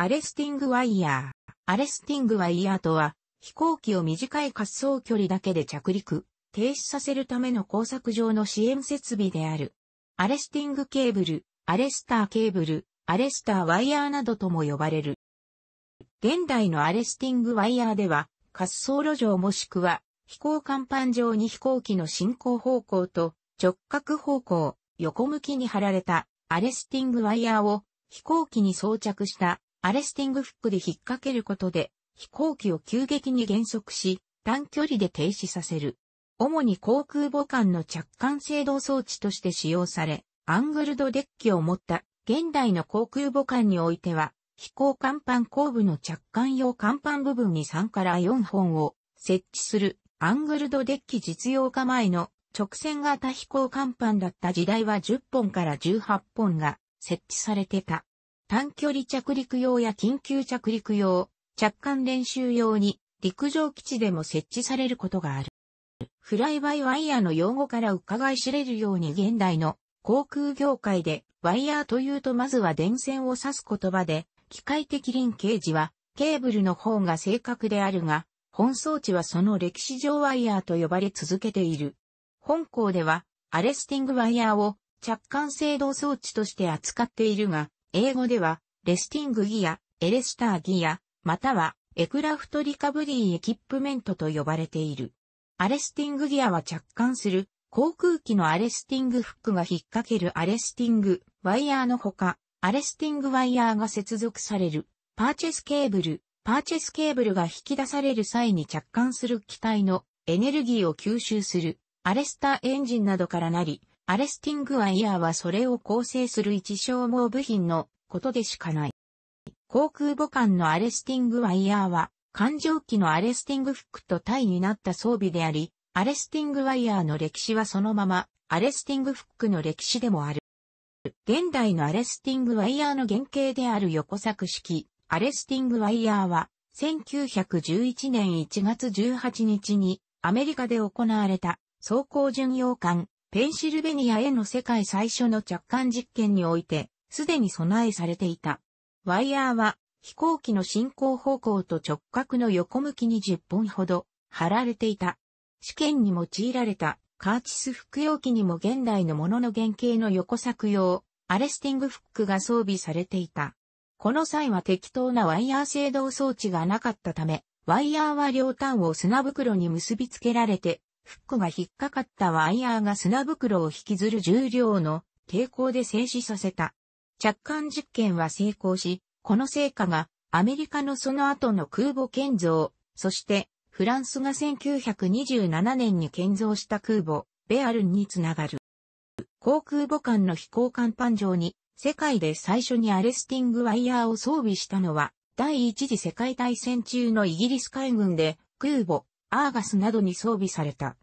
アレスティングワイヤー。アレスティングワイヤーとは、飛行機を短い滑走距離だけで着陸、停止させるための工作上の支援設備である。アレスティングケーブル、アレスターケーブル、アレスターワイヤーなどとも呼ばれる。現代のアレスティングワイヤーでは、滑走路上もしくは飛行甲板上に飛行機の進行方向と直角方向、横向きに貼られたアレスティングワイヤーを飛行機に装着したアレスティングフックで引っ掛けることで、飛行機を急激に減速し、短距離で停止させる。主に航空母艦の着艦制動装置として使用され、アングルドデッキを持った現代の航空母艦においては、飛行甲板後部の着艦用甲板部分に3から4本を設置するアングルドデッキ実用化前の直線型飛行甲板だった時代は10本から18本が設置されてた。短距離着陸用や緊急着陸用、着艦練習用に陸上基地でも設置されることがある。フライバイワイヤーの用語から伺い知れるように現代の航空業界でワイヤーというとまずは電線を指す言葉で、機械的輪形時はケーブルの方が正確であるが、本装置はその歴史上ワイヤーと呼ばれ続けている。本校ではアレスティングワイヤーを着艦制動装置として扱っているが、英語では、レスティングギア、エレスターギア、または、エクラフトリカブリーエキップメントと呼ばれている。アレスティングギアは着艦する、航空機のアレスティングフックが引っ掛けるアレスティング、ワイヤーのほか、アレスティングワイヤーが接続される、パーチェスケーブル、パーチェスケーブルが引き出される際に着艦する機体のエネルギーを吸収する、アレスターエンジンなどからなり、アレスティングワイヤーはそれを構成する一消耗部品のことでしかない。航空母艦のアレスティングワイヤーは、艦上機のアレスティングフックと対になった装備であり、アレスティングワイヤーの歴史はそのまま、アレスティングフックの歴史でもある。現代のアレスティングワイヤーの原型である横作式、アレスティングワイヤーは、1911年1月18日にアメリカで行われた装甲巡洋艦ペンシルベニアへの世界最初の着艦実験において、すでに備えされていた。ワイヤーは、飛行機の進行方向と直角の横向きに10本ほど、貼られていた。試験に用いられた、カーチス服用機にも現代のものの原型の横作用、アレスティングフックが装備されていた。この際は適当なワイヤー制動装置がなかったため、ワイヤーは両端を砂袋に結びつけられて、フックが引っかかったワイヤーが砂袋を引きずる重量の抵抗で静止させた。着艦実験は成功し、この成果がアメリカのその後の空母建造、そしてフランスが1927年に建造した空母、ベアルンにつながる。航空母艦の飛行甲板上に世界で最初にアレスティングワイヤーを装備したのは第一次世界大戦中のイギリス海軍で空母アーガスなどに装備された。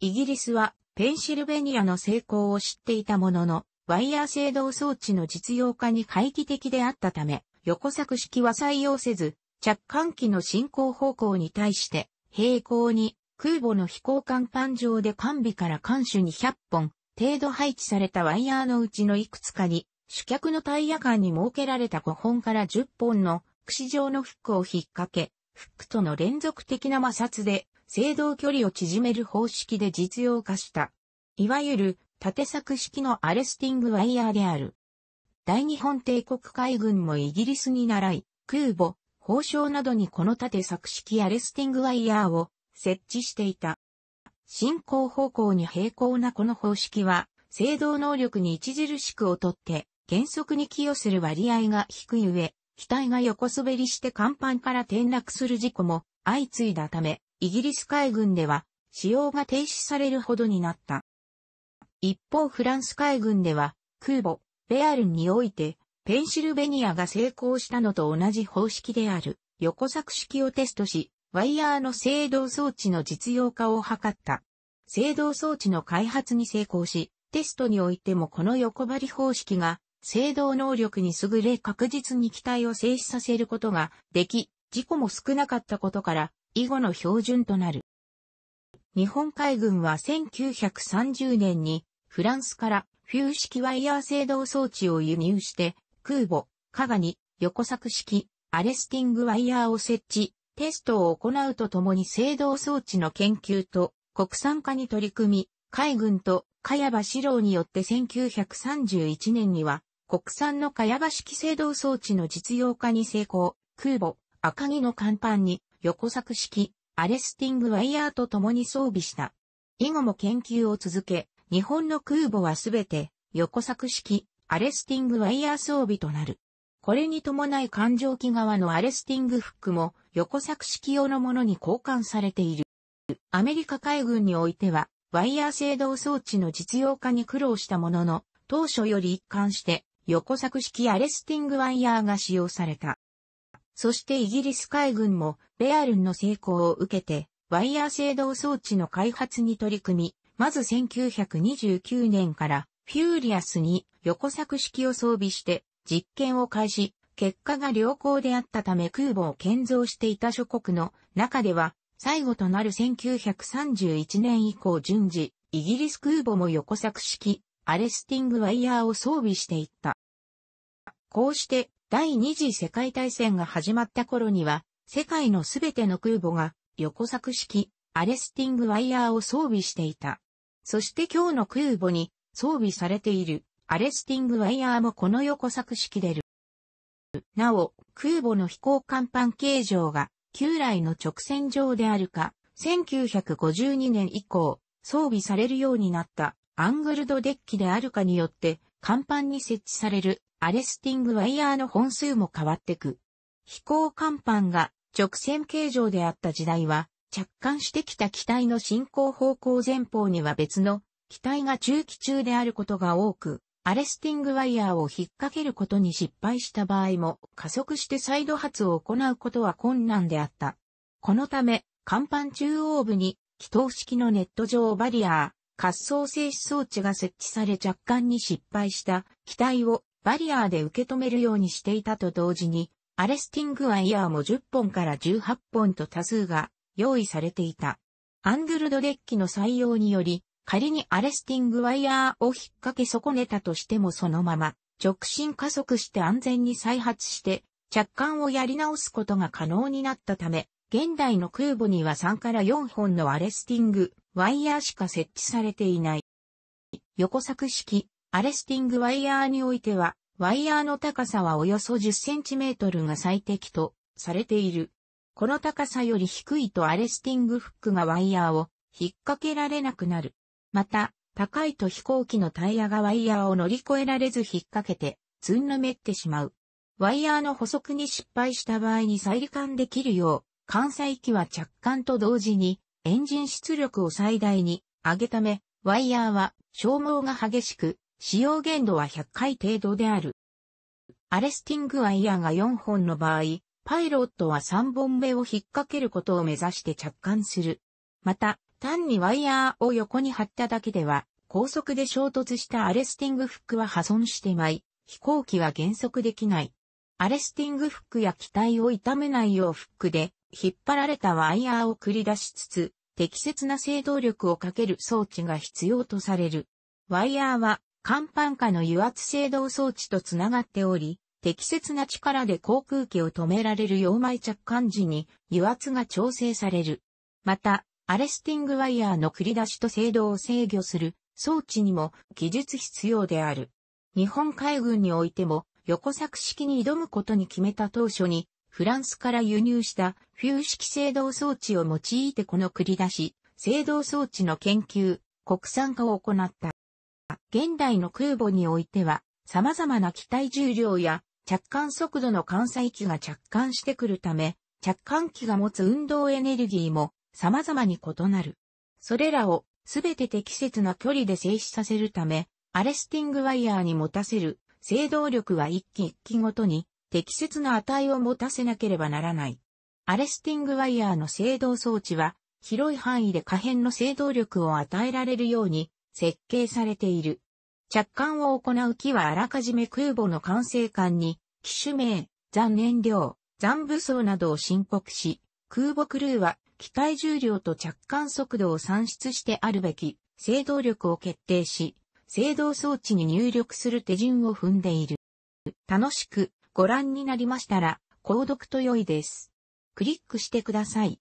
イギリスはペンシルベニアの成功を知っていたものの、ワイヤー制動装置の実用化に回帰的であったため、横作式は採用せず、着艦機の進行方向に対して、平行に空母の飛行艦板上で艦尾から艦首に100本程度配置されたワイヤーのうちのいくつかに、主脚のタイヤ間に設けられた5本から10本の串状のフックを引っ掛け、フックとの連続的な摩擦で制動距離を縮める方式で実用化した。いわゆる縦作式のアレスティングワイヤーである。大日本帝国海軍もイギリスに習い、空母、砲床などにこの縦作式アレスティングワイヤーを設置していた。進行方向に平行なこの方式は、制動能力に著しく劣って、原則に寄与する割合が低い上、機体が横滑りして甲板から転落する事故も相次いだため、イギリス海軍では使用が停止されるほどになった。一方フランス海軍では空母ベアルンにおいてペンシルベニアが成功したのと同じ方式である横作式をテストしワイヤーの制動装置の実用化を図った。制動装置の開発に成功しテストにおいてもこの横張り方式が制動能力に優れ確実に機体を静止させることができ、事故も少なかったことから、以後の標準となる。日本海軍は1930年にフランスからフュー式ワイヤー制動装置を輸入して空母、加賀に横作式アレスティングワイヤーを設置、テストを行うとともに制動装置の研究と国産化に取り組み、海軍と茅場四郎によって1931年には国産の茅場式制動装置の実用化に成功、空母、赤木の甲板に横作式、アレスティングワイヤーと共に装備した。以後も研究を続け、日本の空母はすべて横作式、アレスティングワイヤー装備となる。これに伴い環状機側のアレスティングフックも横作式用のものに交換されている。アメリカ海軍においては、ワイヤー制動装置の実用化に苦労したものの、当初より一貫して横作式アレスティングワイヤーが使用された。そしてイギリス海軍もベアルンの成功を受けて、ワイヤー制動装置の開発に取り組み、まず1929年からフューリアスに横作式を装備して実験を開始、結果が良好であったため空母を建造していた諸国の中では最後となる1931年以降順次、イギリス空母も横作式、アレスティングワイヤーを装備していった。こうして第二次世界大戦が始まった頃には、世界のすべての空母が横作式、アレスティングワイヤーを装備していた。そして今日の空母に装備されているアレスティングワイヤーもこの横作式でる。なお、空母の飛行甲板形状が旧来の直線上であるか、1952年以降、装備されるようになったアングルドデッキであるかによって、甲板に設置されるアレスティングワイヤーの本数も変わってく。飛行甲板が直線形状であった時代は、着艦してきた機体の進行方向前方には別の機体が中期中であることが多く、アレスティングワイヤーを引っ掛けることに失敗した場合も加速して再度発を行うことは困難であった。このため、甲板中央部に気筒式のネット上バリアー、滑走静止装置が設置され着艦に失敗した機体をバリアーで受け止めるようにしていたと同時に、アレスティングワイヤーも10本から18本と多数が用意されていた。アングルドデッキの採用により、仮にアレスティングワイヤーを引っ掛け損ねたとしてもそのまま直進加速して安全に再発して着艦をやり直すことが可能になったため、現代の空母には3から4本のアレスティングワイヤーしか設置されていない。横作式アレスティングワイヤーにおいては、ワイヤーの高さはおよそ 10cm が最適とされている。この高さより低いとアレスティングフックがワイヤーを引っ掛けられなくなる。また、高いと飛行機のタイヤがワイヤーを乗り越えられず引っ掛けて、つんのめってしまう。ワイヤーの補足に失敗した場合に再利管できるよう、関西機は着艦と同時に、エンジン出力を最大に上げため、ワイヤーは消耗が激しく、使用限度は100回程度である。アレスティングワイヤーが4本の場合、パイロットは3本目を引っ掛けることを目指して着艦する。また、単にワイヤーを横に張っただけでは、高速で衝突したアレスティングフックは破損してまい、飛行機は減速できない。アレスティングフックや機体を傷めないようフックで、引っ張られたワイヤーを繰り出しつつ、適切な制動力をかける装置が必要とされる。ワイヤーは甲板下の油圧制動装置とつながっており、適切な力で航空機を止められる溶媒着艦時に油圧が調整される。また、アレスティングワイヤーの繰り出しと制動を制御する装置にも技術必要である。日本海軍においても横作式に挑むことに決めた当初にフランスから輸入したフュー式制動装置を用いてこの繰り出し、制動装置の研究、国産化を行った。現代の空母においては、様々な機体重量や着艦速度の艦載機が着艦してくるため、着艦機が持つ運動エネルギーも様々に異なる。それらをすべて適切な距離で静止させるため、アレスティングワイヤーに持たせる制動力は一機一機ごとに適切な値を持たせなければならない。アレスティングワイヤーの制動装置は広い範囲で可変の制動力を与えられるように設計されている。着艦を行う機はあらかじめ空母の管制艦に、機種名、残燃料、残武装などを申告し、空母クルーは機体重量と着艦速度を算出してあるべき、制動力を決定し、制動装置に入力する手順を踏んでいる。楽しくご覧になりましたら、購読と良いです。クリックしてください。